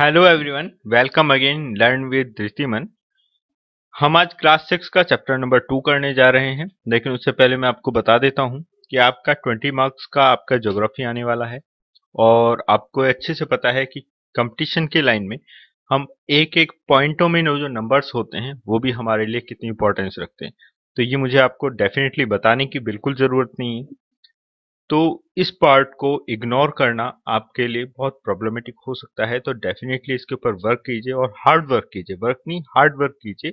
hello everyone welcome again learn with Dhritiman हम आज class six का चैप्टर नंबर टू करने जा रहे हैं लेकिन उससे पहले मैं आपको बता देता हूं कि आपका ट्वेंटी मार्क्स का आपका ज्योग्राफी आने वाला है और आपको अच्छे से पता है कि कंपटीशन के लाइन में हम एक एक पॉइंटों में जो नंबर्स होते हैं वो भी हमारे लिए कितनी इंपॉर्टेंस रखते हैं तो ये मुझे आपको डेफिनेटली बताने की बिल्कुल ज़रूरत नहीं है तो इस पार्ट को इग्नोर करना आपके लिए बहुत प्रॉब्लमेटिक हो सकता है तो डेफिनेटली इसके ऊपर वर्क कीजिए और हार्ड वर्क कीजिए वर्क नहीं हार्ड वर्क कीजिए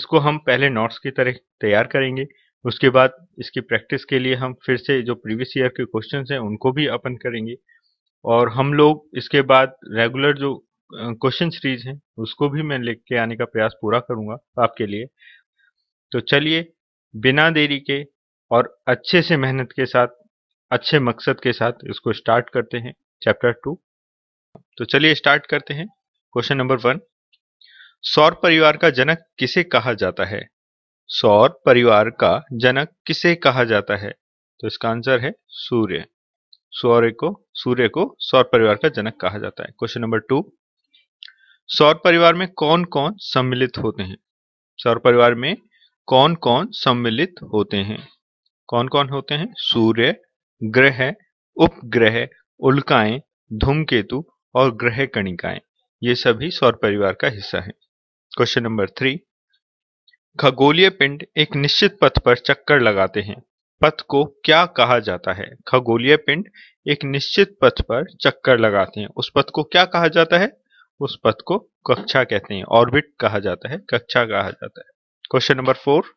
इसको हम पहले नोट्स की तरह तैयार करेंगे उसके बाद इसकी प्रैक्टिस के लिए हम फिर से जो प्रीवियस ईयर के क्वेश्चन हैं उनको भी अपन करेंगे और हम लोग इसके बाद रेगुलर जो क्वेश्चन सीरीज हैं उसको भी मैं लेके आने का प्रयास पूरा करूंगा आपके लिए तो चलिए बिना देरी के और अच्छे से मेहनत के साथ अच्छे मकसद के साथ इसको स्टार्ट करते हैं चैप्टर टू तो चलिए स्टार्ट करते हैं क्वेश्चन नंबर वन सौर परिवार का जनक किसे कहा जाता है सौर परिवार का जनक किसे कहा जाता है तो इसका आंसर है सूर्य सौर्य को सूर्य को सौर परिवार का जनक कहा जाता है क्वेश्चन नंबर टू सौर परिवार में कौन कौन सम्मिलित होते हैं सौर परिवार में कौन कौन सम्मिलित होते हैं कौन कौन होते हैं सूर्य ग्रह उपग्रह उल्काएं धूमकेतु और ग्रह कणिकाएं ये सभी सौर परिवार का हिस्सा है क्वेश्चन नंबर थ्री खगोलीय पिंड एक निश्चित पथ पर चक्कर लगाते हैं पथ को क्या कहा जाता है खगोलीय पिंड एक निश्चित पथ पर चक्कर लगाते हैं उस पथ को क्या कहा जाता है उस पथ को कक्षा कहते हैं ऑर्बिट कहा जाता है कक्षा कहा जाता है क्वेश्चन नंबर फोर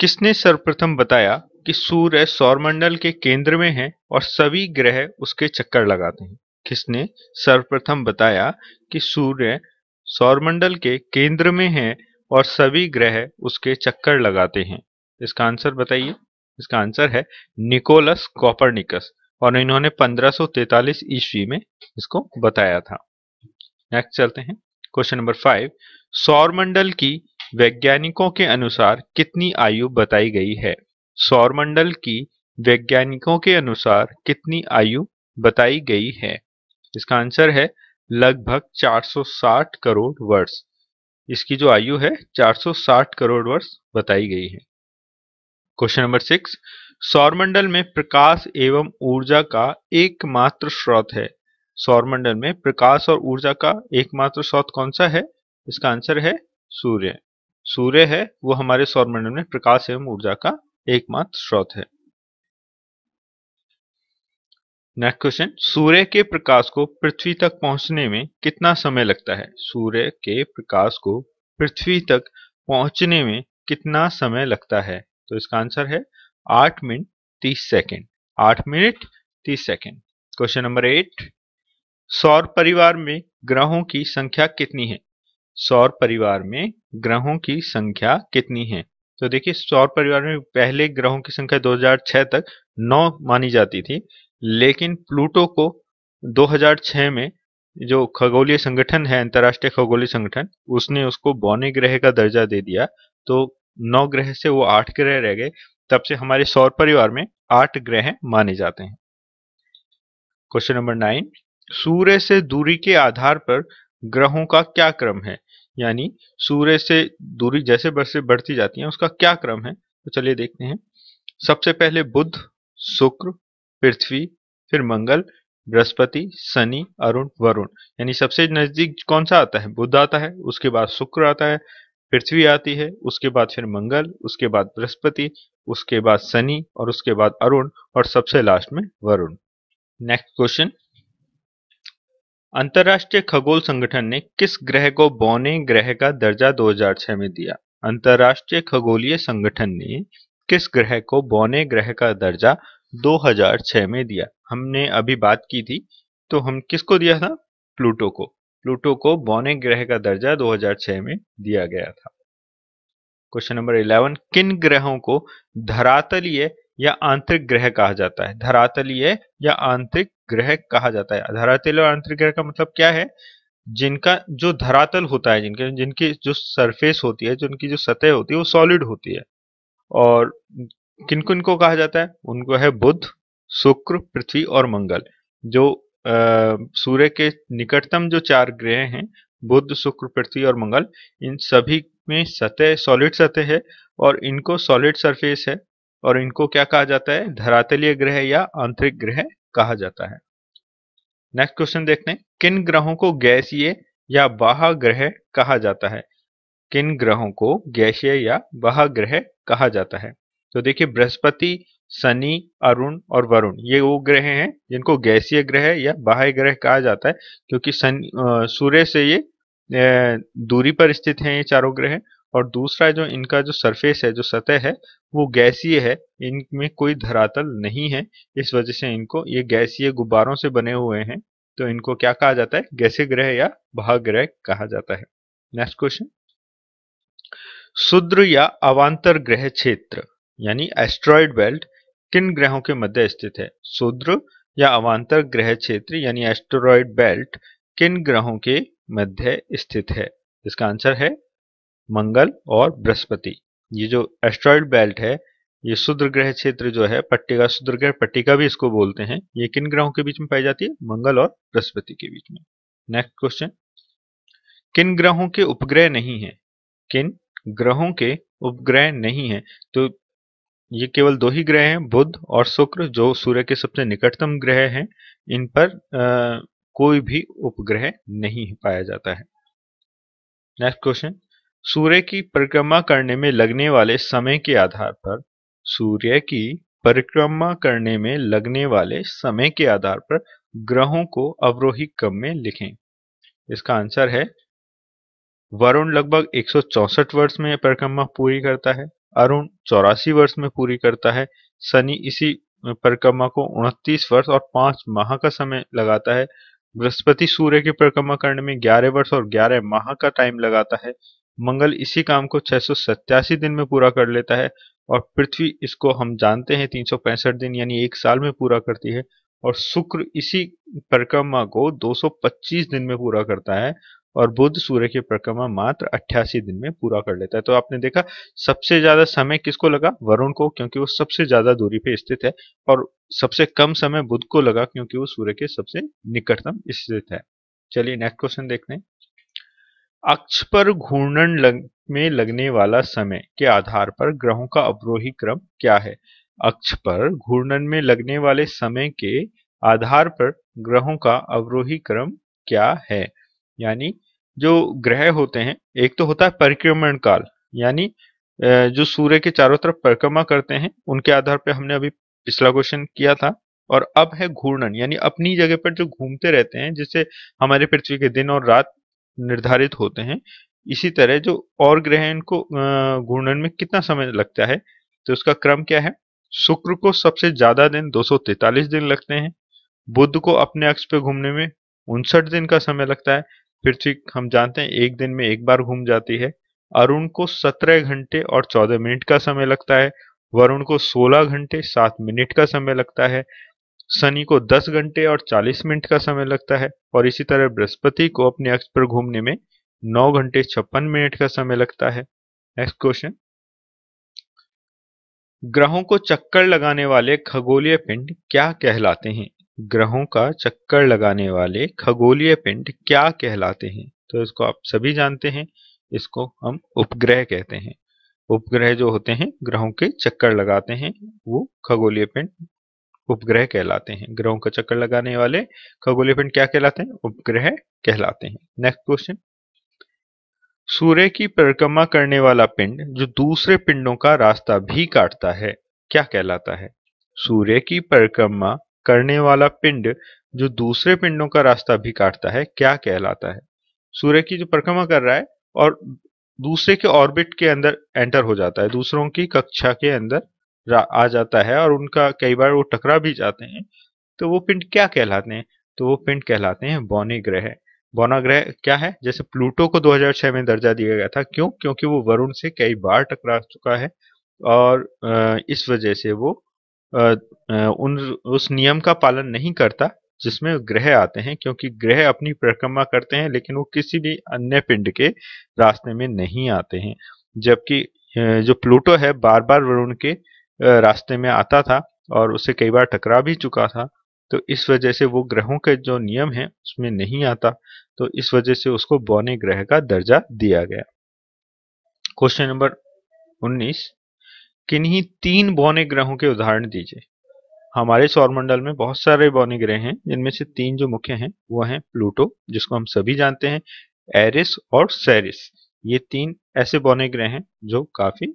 किसने सर्वप्रथम बताया कि सूर्य सौरमंडल के केंद्र में है और सभी ग्रह उसके चक्कर लगाते हैं किसने सर्वप्रथम बताया कि सूर्य सौरमंडल के केंद्र में है और सभी ग्रह उसके चक्कर लगाते हैं इसका आंसर बताइए इसका आंसर है निकोलस कॉपरनिकस और इन्होंने 1543 ईस्वी में इसको बताया था नेक्स्ट चलते हैं क्वेश्चन नंबर फाइव सौरमंडल की वैज्ञानिकों के अनुसार कितनी आयु बताई गई है सौरमंडल की वैज्ञानिकों के अनुसार कितनी आयु बताई गई है इसका आंसर है लगभग 460 करोड़ वर्ष इसकी जो आयु है 460 करोड़ वर्ष बताई गई है क्वेश्चन नंबर सिक्स सौरमंडल में प्रकाश एवं ऊर्जा का एकमात्र स्रोत है सौरमंडल में प्रकाश और ऊर्जा का एकमात्र स्रोत कौन सा है इसका आंसर है सूर्य सूर्य है वो हमारे सौरमंडल में प्रकाश एवं ऊर्जा का एकमात्र स्रोत है नेक्स्ट क्वेश्चन सूर्य के प्रकाश को पृथ्वी तक पहुंचने में कितना समय लगता है सूर्य के प्रकाश को पृथ्वी तक पहुंचने में कितना समय लगता है तो इसका आंसर है आठ मिनट तीस सेकेंड आठ मिनट तीस सेकेंड क्वेश्चन नंबर एट सौर परिवार में ग्रहों की संख्या कितनी है सौर परिवार में ग्रहों की संख्या कितनी है तो देखिए सौर परिवार में पहले ग्रहों की संख्या 2006 तक 9 मानी जाती थी लेकिन प्लूटो को 2006 में जो खगोलीय संगठन है अंतर्राष्ट्रीय खगोलीय संगठन उसने उसको बौने ग्रह का दर्जा दे दिया तो नौ ग्रह से वो आठ ग्रह रह गए तब से हमारे सौर परिवार में आठ ग्रह माने जाते हैं क्वेश्चन नंबर नाइन सूर्य से दूरी के आधार पर ग्रहों का क्या क्रम है यानी सूर्य से दूरी जैसे जैसे बढ़ती जाती है उसका क्या क्रम है तो चलिए देखते हैं सबसे पहले बुध शुक्र पृथ्वी फिर मंगल बृहस्पति शनि अरुण वरुण यानी सबसे नजदीक कौन सा आता है बुध आता है उसके बाद शुक्र आता है पृथ्वी आती है उसके बाद फिर मंगल उसके बाद बृहस्पति उसके बाद शनि और उसके बाद अरुण और सबसे लास्ट में वरुण नेक्स्ट क्वेश्चन अंतर्राष्ट्रीय खगोल संगठन ने किस ग्रह को बौने ग्रह का दर्जा 2006 में दिया अंतर्राष्ट्रीय खगोलीय संगठन ने किस ग्रह को बौने ग्रह का दर्जा 2006 में दिया हमने अभी बात की थी तो हम किसको दिया था प्लूटो को प्लूटो को बौने ग्रह का दर्जा 2006 में दिया गया था क्वेश्चन नंबर 11 किन ग्रहों को धरातलीय या आंतरिक ग्रह कहा जाता है धरातलीय या आंतरिक ग्रह कहा जाता है धरातल और आंतरिक ग्रह का मतलब क्या है जिनका जो धरातल होता है जिनके जिनकी जो सरफेस होती है जो उनकी जो सतह होती है वो सॉलिड होती है और किन किन को कहा जाता है उनको है बुध शुक्र पृथ्वी और मंगल जो सूर्य के निकटतम जो चार ग्रह हैं बुध शुक्र पृथ्वी और मंगल इन सभी में सतह सॉलिड सतह है और इनको सॉलिड सरफेस है और इनको क्या कहा जाता है धरातलीय ग्रह या आंतरिक ग्रह कहा जाता है नेक्स्ट क्वेश्चन देखते हैं किन ग्रहों को गैसीय या बाह ग्रह कहा जाता है किन ग्रहों को गैसीय या बाह ग्रह कहा जाता है तो देखिए बृहस्पति शनि अरुण और वरुण ये वो ग्रह हैं जिनको गैसीय ग्रह या बाह्य ग्रह कहा जाता है क्योंकि सूर्य से ये दूरी पर स्थित हैं ये चारों ग्रह और दूसरा जो इनका जो सरफेस है जो सतह है वो गैसीय है इनमें कोई धरातल नहीं है इस वजह से इनको ये गैसीय गुब्बारों से बने हुए हैं तो इनको क्या कहा जाता है गैसीय ग्रह या भाग्रह ग्रह कहा जाता है नेक्स्ट क्वेश्चन शुद्र या अवान्तर ग्रह क्षेत्र यानी एस्ट्रॉइड बेल्ट किन ग्रहों के मध्य स्थित है शूद्र या अवान्तर ग्रह क्षेत्र यानी एस्ट्रॉइड बेल्ट किन ग्रहों के मध्य स्थित है इसका आंसर है मंगल और बृहस्पति ये जो एस्ट्रॉइड बेल्ट है ये शुद्र ग्रह क्षेत्र जो है पट्टिका शुद्र ग्रह पट्टिका भी इसको बोलते हैं ये किन ग्रहों के बीच में पाई जाती है मंगल और बृहस्पति के बीच में नेक्स्ट क्वेश्चन किन ग्रहों के उपग्रह नहीं है किन ग्रहों के उपग्रह नहीं है तो ये केवल दो ही ग्रह हैं बुध और शुक्र जो सूर्य के सबसे निकटतम ग्रह हैं इन पर आ, कोई भी उपग्रह नहीं पाया जाता है नेक्स्ट क्वेश्चन सूर्य की परिक्रमा करने में लगने वाले समय के आधार पर सूर्य की परिक्रमा करने में लगने वाले समय के आधार पर ग्रहों को अवरोही क्रम में लिखें इसका आंसर है वरुण लगभग 164 वर्ष में परिक्रमा पूरी करता है अरुण चौरासी वर्ष में पूरी करता है शनि इसी परिक्रमा को उनतीस वर्ष और पांच माह का समय लगाता है बृहस्पति सूर्य की परिक्रमा करने में 11 वर्ष और 11 माह का टाइम लगाता है मंगल इसी काम को छह दिन में पूरा कर लेता है और पृथ्वी इसको हम जानते हैं तीन दिन यानी एक साल में पूरा करती है और शुक्र इसी परिक्रमा को 225 दिन में पूरा करता है और बुध सूर्य की परिक्रमा मात्र अट्ठासी दिन में पूरा कर लेता है तो आपने देखा सबसे ज्यादा समय किसको लगा वरुण को क्योंकि वो सबसे ज्यादा दूरी पे स्थित है और सबसे कम समय बुध को लगा क्योंकि वो सूर्य के सबसे निकटतम स्थित है चलिए नेक्स्ट क्वेश्चन देखते हैं अक्ष पर घूर्णन लग में लगने वाला समय के आधार पर ग्रहों का अवरोही क्रम क्या है अक्ष पर घूर्णन में लगने वाले समय के आधार पर ग्रहों का अवरोही क्रम क्या है यानी जो ग्रह होते हैं एक तो होता है परिक्रमण काल यानी जो सूर्य के चारों तरफ परिक्रमा करते हैं उनके आधार पर हमने अभी पिछला क्वेश्चन किया था और अब है घूर्णन यानी अपनी जगह पर जो घूमते रहते हैं जिससे हमारे पृथ्वी के दिन और रात निर्धारित होते हैं इसी तरह जो और ग्रहण को घूर्णन में कितना समय लगता है तो उसका क्रम क्या है शुक्र को सबसे ज्यादा दिन दो दिन लगते हैं बुद्ध को अपने अक्ष पे घूमने में उनसठ दिन का समय लगता है पृथ्वी हम जानते हैं एक दिन में एक बार घूम जाती है अरुण को 17 घंटे और 14 मिनट का समय लगता है वरुण को 16 घंटे 7 मिनट का समय लगता है शनि को 10 घंटे और 40 मिनट का समय लगता है और इसी तरह बृहस्पति को अपने अक्ष पर घूमने में 9 घंटे छप्पन मिनट का समय लगता है नेक्स्ट क्वेश्चन ग्रहों को चक्कर लगाने वाले खगोलीय पिंड क्या कहलाते हैं ग्रहों का चक्कर लगाने वाले खगोलीय पिंड क्या कहलाते हैं तो इसको आप सभी जानते हैं इसको हम उपग्रह कहते हैं उपग्रह जो होते हैं ग्रहों के चक्कर लगाते हैं वो खगोलीय पिंड उपग्रह कहलाते हैं ग्रहों का चक्कर लगाने वाले पिंड क्या कहलाते हैं उपग्रह कहलाते हैं नेक्स्ट क्वेश्चन सूर्य की परिक्रमा करने वाला पिंड जो दूसरे पिंडों का रास्ता भी काटता है क्या कहलाता है सूर्य की परिक्रमा करने वाला पिंड जो दूसरे पिंडों का रास्ता भी काटता है क्या कहलाता है सूर्य की जो परिक्रमा कर रहा है और दूसरे के ऑर्बिट के अंदर एंटर हो जाता है दूसरों की कक्षा के अंदर आ जाता है और उनका कई बार वो टकरा भी जाते हैं तो वो पिंड क्या कहलाते हैं तो वो पिंड कहलाते हैं बौने ग्रह बौना ग्रह क्या है जैसे प्लूटो को 2006 में दर्जा दिया गया था क्यों क्योंकि वो वरुण से कई बार टकरा चुका है और इस वजह से वो उन उस नियम का पालन नहीं करता जिसमें ग्रह आते हैं क्योंकि ग्रह अपनी परिक्रमा करते हैं लेकिन वो किसी भी अन्य पिंड के रास्ते में नहीं आते हैं जबकि जो प्लूटो है बार बार वरुण के रास्ते में आता था और उसे कई बार टकरा भी चुका था तो इस वजह से वो ग्रहों के जो नियम है उसमें नहीं आता तो इस वजह से उसको बौने ग्रह का दर्जा दिया गया क्वेश्चन नंबर 19 किन्हीं तीन बौने ग्रहों के उदाहरण दीजिए हमारे सौरमंडल में बहुत सारे बौने ग्रह हैं जिनमें से तीन जो मुख्य हैं वो हैं प्लूटो जिसको हम सभी जानते हैं एरिस और सैरिस ये तीन ऐसे बौने ग्रह हैं जो काफी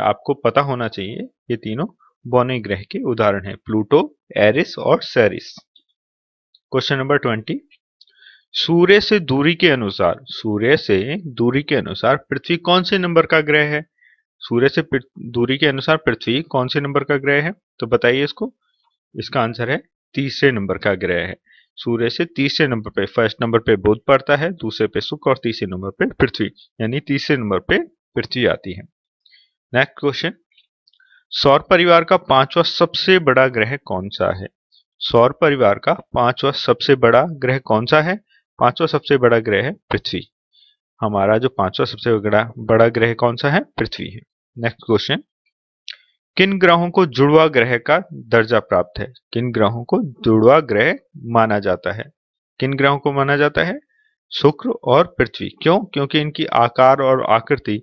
आपको पता होना चाहिए ये तीनों बौने ग्रह के उदाहरण हैं प्लूटो एरिस और सेरिस क्वेश्चन नंबर ट्वेंटी सूर्य से दूरी के अनुसार सूर्य से दूरी के अनुसार पृथ्वी कौन से नंबर का ग्रह है सूर्य से दूरी के अनुसार पृथ्वी कौन से नंबर का ग्रह है तो बताइए इसको इसका आंसर है तीसरे नंबर का ग्रह है सूर्य से तीसरे नंबर पे फर्स्ट नंबर पे बुध पड़ता है दूसरे पे शुक्र और तीसरे नंबर पे पृथ्वी यानी तीसरे नंबर पे पृथ्वी आती है नेक्स्ट क्वेश्चन सौर परिवार का पांचवा सबसे बड़ा ग्रह कौन सा है सौर परिवार का पांचवा सबसे बड़ा ग्रह कौन सा है पांचवा सबसे बड़ा ग्रह है पृथ्वी हमारा जो पांचवा सबसे बड़ा बड़ा ग्रह कौन सा है पृथ्वी है नेक्स्ट क्वेश्चन किन ग्रहों को जुड़वा ग्रह का दर्जा प्राप्त है किन ग्रहों को जुड़वा ग्रह माना जाता है किन ग्रहों को माना जाता है शुक्र और पृथ्वी क्यों क्योंकि इनकी आकार और आकृति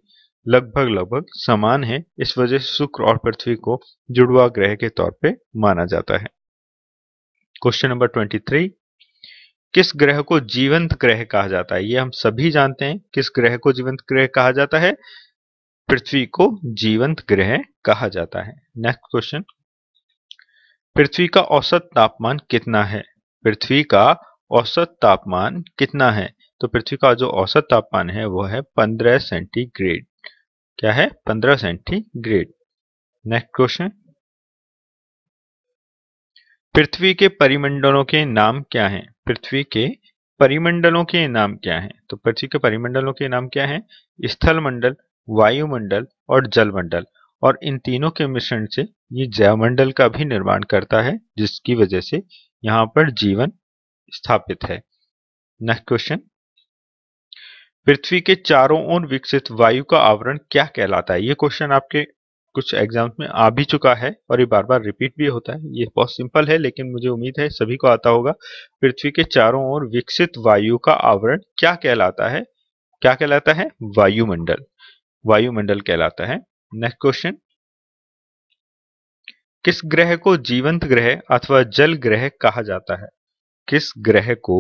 लगभग लगभग समान है इस वजह से शुक्र और पृथ्वी को जुड़वा ग्रह के तौर पे माना जाता है क्वेश्चन नंबर ट्वेंटी थ्री किस ग्रह को जीवंत ग्रह कहा जाता है ये हम सभी जानते हैं किस ग्रह को जीवंत ग्रह कहा जाता है पृथ्वी को जीवंत ग्रह कहा जाता है नेक्स्ट क्वेश्चन पृथ्वी का औसत तापमान कितना है पृथ्वी का औसत तापमान कितना है तो पृथ्वी का जो औसत तापमान है वह है 15 सेंटीग्रेड क्या है पंद्रह सेंटीग्रेड नेक्स्ट क्वेश्चन पृथ्वी के परिमंडलों के नाम क्या हैं पृथ्वी के परिमंडलों के नाम क्या हैं तो पृथ्वी के परिमंडलों के नाम क्या हैं स्थल मंडल वायुमंडल और जलमंडल और इन तीनों के मिश्रण से ये मंडल का भी निर्माण करता है जिसकी वजह से यहाँ पर जीवन स्थापित है नेक्स्ट क्वेश्चन पृथ्वी के चारों ओर विकसित वायु का आवरण क्या कहलाता है ये क्वेश्चन आपके कुछ एग्जाम में आ भी चुका है और ये बार बार रिपीट भी होता है ये बहुत सिंपल है लेकिन मुझे उम्मीद है सभी को आता होगा पृथ्वी के चारों ओर विकसित वायु का आवरण क्या कहलाता है क्या कहलाता है वायुमंडल वायुमंडल कहलाता है नेक्स्ट क्वेश्चन किस ग्रह को जीवंत ग्रह अथवा जल ग्रह कहा जाता है किस ग्रह को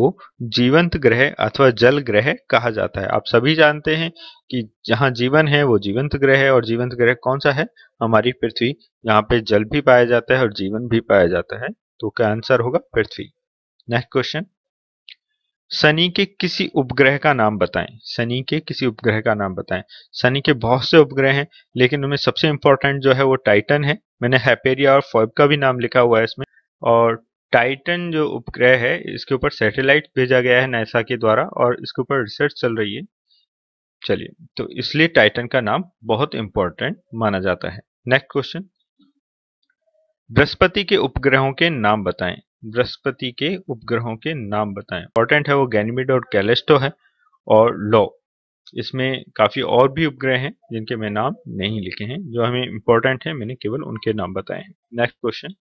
जीवंत ग्रह अथवा जल ग्रह कहा जाता है आप सभी जानते हैं कि जहां जीवन है वो जीवंत ग्रह है और जीवंत ग्रह कौन सा है हमारी पृथ्वी यहाँ पे जल भी पाया जाता है और जीवन भी पाया जाता है तो क्या आंसर होगा पृथ्वी नेक्स्ट क्वेश्चन शनि के किसी उपग्रह का नाम बताएं शनि के किसी उपग्रह का नाम बताएं शनि के बहुत से उपग्रह हैं लेकिन उनमें सबसे इंपॉर्टेंट जो है वो टाइटन है मैंने हैपेरिया और फॉइब का भी नाम लिखा हुआ है इसमें और टाइटन जो उपग्रह है इसके ऊपर सैटेलाइट भेजा गया है नैसा के द्वारा और इसके ऊपर रिसर्च चल रही है चलिए तो इसलिए टाइटन का नाम बहुत इंपॉर्टेंट माना जाता है नेक्स्ट क्वेश्चन बृहस्पति के उपग्रहों के नाम बताएं बृहस्पति के उपग्रहों के नाम बताएं इंपॉर्टेंट है वो गैनिमिड और कैलेस्टो है और लॉ इसमें काफी और भी उपग्रह हैं जिनके मैं नाम नहीं लिखे हैं जो हमें इंपॉर्टेंट है मैंने केवल उनके नाम बताए हैं नेक्स्ट क्वेश्चन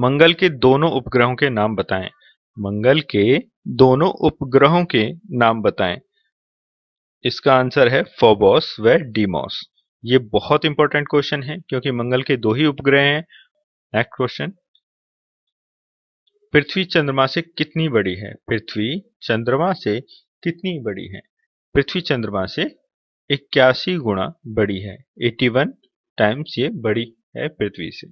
मंगल के दोनों उपग्रहों के नाम बताएं मंगल के दोनों उपग्रहों के नाम बताएं इसका आंसर है फोबोस व डीमोस ये बहुत इंपॉर्टेंट क्वेश्चन है क्योंकि मंगल के दो ही उपग्रह हैं नेक्स्ट क्वेश्चन पृथ्वी चंद्रमा से कितनी बड़ी है पृथ्वी चंद्रमा से कितनी बड़ी है पृथ्वी चंद्रमा से इक्यासी गुणा बड़ी है 81 टाइम्स ये बड़ी है पृथ्वी से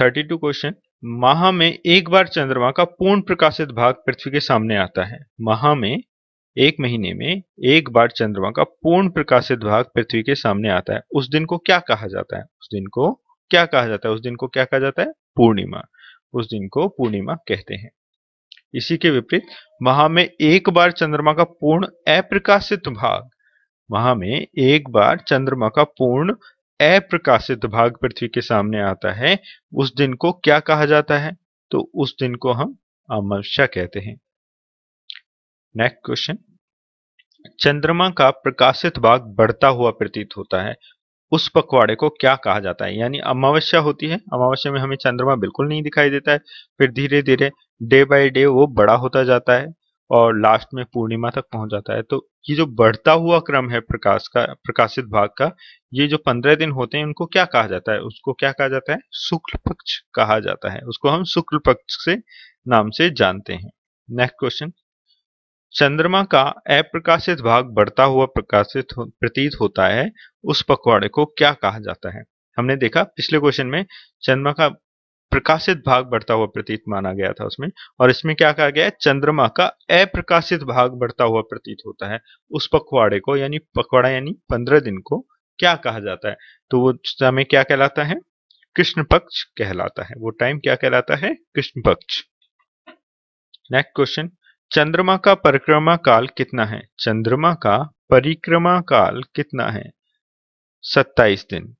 थर्टी टू क्वेश्चन माह में एक बार चंद्रमा का पूर्ण प्रकाशित भाग पृथ्वी के सामने आता है माह में एक महीने में एक बार चंद्रमा का पूर्ण प्रकाशित भाग पृथ्वी के सामने आता है उस दिन को क्या कहा जाता है उस दिन को क्या कहा जाता है उस दिन को क्या कहा जाता है पूर्णिमा उस दिन को पूर्णिमा कहते हैं इसी के विपरीत महा में एक बार चंद्रमा का पूर्ण अप्रकाशित भाग महा में एक बार चंद्रमा का पूर्ण अप्रकाशित भाग पृथ्वी के सामने आता है उस दिन को क्या कहा जाता है तो उस दिन को हम अमावस्या कहते हैं नेक्स्ट क्वेश्चन चंद्रमा का प्रकाशित भाग बढ़ता हुआ प्रतीत होता है उस पखवाड़े को क्या कहा जाता है यानी अमावस्या होती है अमावस्या में हमें चंद्रमा बिल्कुल नहीं दिखाई देता है फिर धीरे धीरे डे बाय डे वो बड़ा होता जाता है और लास्ट में पूर्णिमा तक पहुंच जाता है तो ये जो बढ़ता हुआ क्रम है प्रकाश का प्रकाशित भाग का ये जो पंद्रह दिन होते हैं उनको क्या कहा जाता है उसको क्या कहा जाता है शुक्ल पक्ष कहा जाता है उसको हम शुक्ल पक्ष से नाम से जानते हैं नेक्स्ट क्वेश्चन चंद्रमा का अप्रकाशित भाग बढ़ता हुआ प्रकाशित हो, प्रतीत होता है उस पखवाड़े को क्या कहा जाता है हमने देखा पिछले क्वेश्चन में चंद्रमा का प्रकाशित भाग बढ़ता हुआ प्रतीत माना गया था उसमें और इसमें क्या कहा गया है चंद्रमा का अप्रकाशित भाग बढ़ता हुआ प्रतीत होता है उस पखवाड़े को यानी पखवाड़ा यानी पंद्रह दिन को क्या कहा जाता है तो वो समय क्या कहलाता है कृष्ण पक्ष कहलाता है वो टाइम क्या कहलाता है कृष्ण पक्ष नेक्स्ट क्वेश्चन चंद्रमा का परिक्रमा काल कितना है चंद्रमा का परिक्रमा काल कितना है सत्ताईस दिन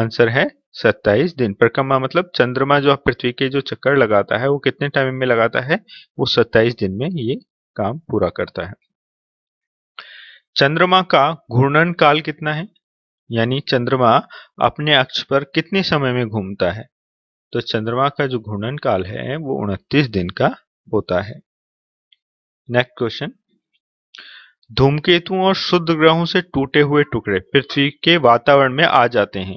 आंसर तो है सत्ताईस दिन परिक्रमा मतलब चंद्रमा जो पृथ्वी के जो चक्कर लगाता है वो कितने टाइम में लगाता है वो सत्ताईस दिन में ये काम पूरा करता है चंद्रमा का घूर्णन काल कितना है यानी चंद्रमा अपने अक्ष पर कितने समय में घूमता है तो चंद्रमा का जो घूर्णन काल है वो उनतीस दिन का होता है नेक्स्ट क्वेश्चन धूमकेतुओं और शुद्ध ग्रहों से टूटे हुए टुकड़े पृथ्वी के वातावरण में आ जाते हैं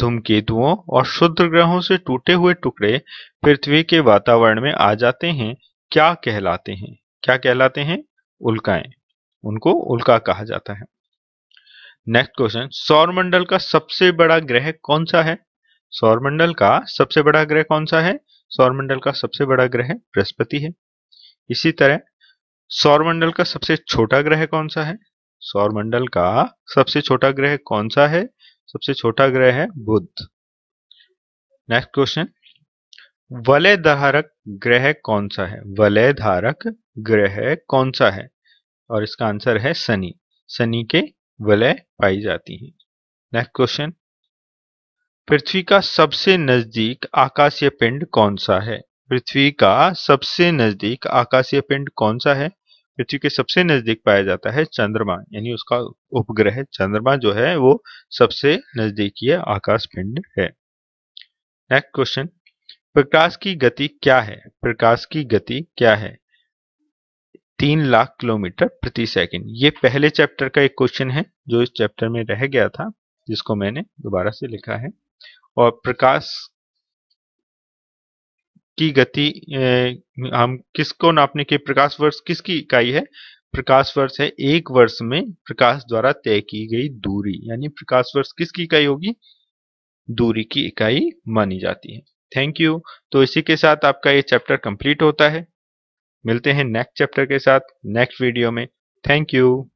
धूमकेतुओं और ग्रहों से टूटे हुए टुकड़े पृथ्वी के वातावरण में आ जाते हैं क्या कहलाते हैं क्या कहलाते हैं उल्काएं उनको उल्का कहा जाता है नेक्स्ट क्वेश्चन सौरमंडल का सबसे बड़ा ग्रह कौन सा है सौरमंडल का सबसे बड़ा ग्रह कौन सा है सौरमंडल का सबसे बड़ा ग्रह बृहस्पति है इसी तरह सौरमंडल का सबसे छोटा ग्रह कौन सा है सौरमंडल का सबसे छोटा ग्रह कौन सा है सबसे छोटा ग्रह है बुध नेक्स्ट क्वेश्चन वलय धारक ग्रह कौन सा है वलय धारक ग्रह कौन सा है और इसका आंसर है शनि शनि के वलय पाई जाती है नेक्स्ट क्वेश्चन पृथ्वी का सबसे नजदीक आकाशीय पिंड कौन सा है पृथ्वी का सबसे नजदीक आकाशीय पिंड कौन सा है पृथ्वी के सबसे नजदीक पाया जाता है चंद्रमा यानी उसका उपग्रह चंद्रमा जो है वो सबसे नजदीकी आकाश पिंड है नेक्स्ट क्वेश्चन प्रकाश की गति क्या है प्रकाश की गति क्या है तीन लाख किलोमीटर प्रति सेकंड ये पहले चैप्टर का एक क्वेश्चन है जो इस चैप्टर में रह गया था जिसको मैंने दोबारा से लिखा है और प्रकाश की गति हम किसको नापने के प्रकाश वर्ष किसकी इकाई है प्रकाश वर्ष है एक वर्ष में प्रकाश द्वारा तय की गई दूरी यानी प्रकाश वर्ष किसकी इकाई होगी दूरी की इकाई मानी जाती है थैंक यू तो इसी के साथ आपका ये चैप्टर कंप्लीट होता है मिलते हैं नेक्स्ट चैप्टर के साथ नेक्स्ट वीडियो में थैंक यू